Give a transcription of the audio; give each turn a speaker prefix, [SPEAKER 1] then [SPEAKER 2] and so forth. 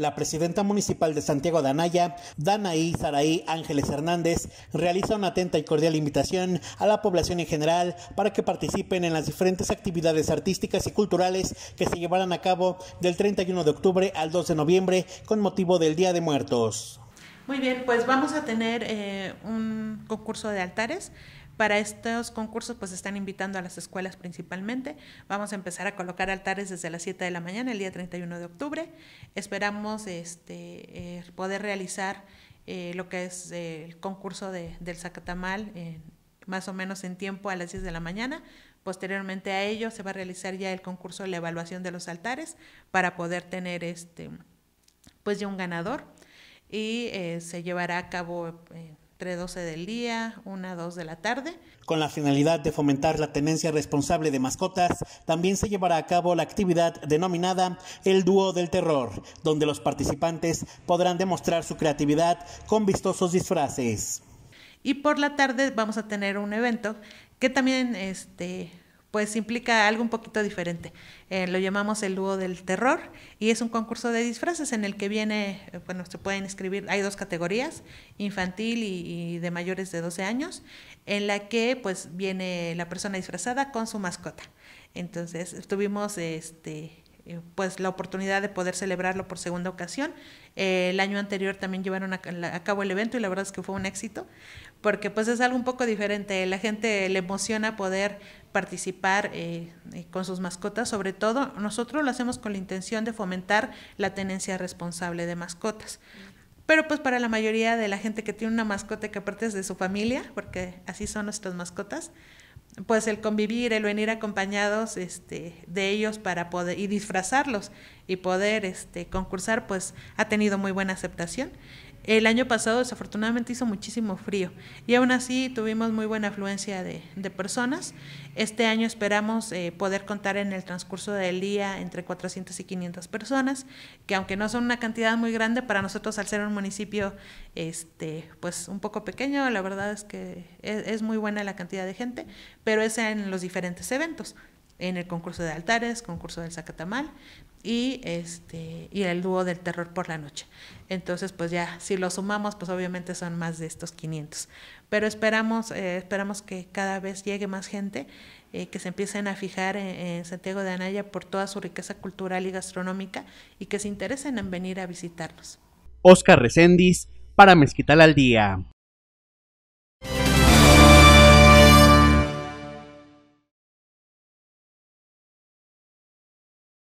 [SPEAKER 1] La presidenta municipal de Santiago de Anaya, Danaí Saraí Ángeles Hernández, realiza una atenta y cordial invitación a la población en general para que participen en las diferentes actividades artísticas y culturales que se llevarán a cabo del 31 de octubre al 2 de noviembre con motivo del Día de Muertos.
[SPEAKER 2] Muy bien, pues vamos a tener eh, un concurso de altares. Para estos concursos pues están invitando a las escuelas principalmente. Vamos a empezar a colocar altares desde las 7 de la mañana el día 31 de octubre. Esperamos este, eh, poder realizar eh, lo que es eh, el concurso del Zacatamal más o menos en tiempo a las 10 de la mañana. Posteriormente a ello se va a realizar ya el concurso de la evaluación de los altares para poder tener este, pues ya un ganador y se llevará a cabo entre 12 del día, 1 a 2 de la tarde.
[SPEAKER 1] Con la finalidad de fomentar la tenencia responsable de mascotas, también se llevará a cabo la actividad denominada El Dúo del Terror, donde los participantes podrán demostrar su creatividad con vistosos disfraces.
[SPEAKER 2] Y por la tarde vamos a tener un evento que también este, pues implica algo un poquito diferente. Eh, lo llamamos el dúo del terror y es un concurso de disfraces en el que viene, eh, bueno, se pueden escribir, hay dos categorías, infantil y, de mayores de 12 años, en la que pues viene la persona disfrazada con su mascota. Entonces tuvimos este eh, pues la oportunidad de poder celebrarlo por segunda ocasión. Eh, el año anterior también llevaron a, cabo el evento y la verdad es que fue un éxito, porque pues es algo un poco diferente. La gente le emociona poder participar eh, con sus mascotas, sobre todo nosotros lo hacemos con la intención de fomentar la tenencia responsable de mascotas. Pero pues para la mayoría de la gente que tiene una mascota que aparte es de su familia, porque así son nuestras mascotas, pues el convivir, el venir acompañados este, de ellos para poder y disfrazarlos y poder este, concursar, pues ha tenido muy buena aceptación. El año pasado desafortunadamente hizo muchísimo frío y aún así tuvimos muy buena afluencia de, personas. Este año esperamos eh, poder contar en el transcurso del día entre 400 y 500 personas, que aunque no son una cantidad muy grande, para nosotros al ser un municipio este, pues un poco pequeño, la verdad es que e, es muy buena la cantidad de gente, pero es en los diferentes eventos en el concurso de altares, concurso del Zacatamal y este y el dúo del terror por la noche. Entonces, pues ya si lo sumamos, pues obviamente son más de estos 500. Pero esperamos eh, esperamos que cada vez llegue más gente, eh, que se empiecen a fijar en, Santiago de Anaya por toda su riqueza cultural y gastronómica y que se interesen en venir a visitarnos.
[SPEAKER 1] Oscar Recendis para Mezquital al día.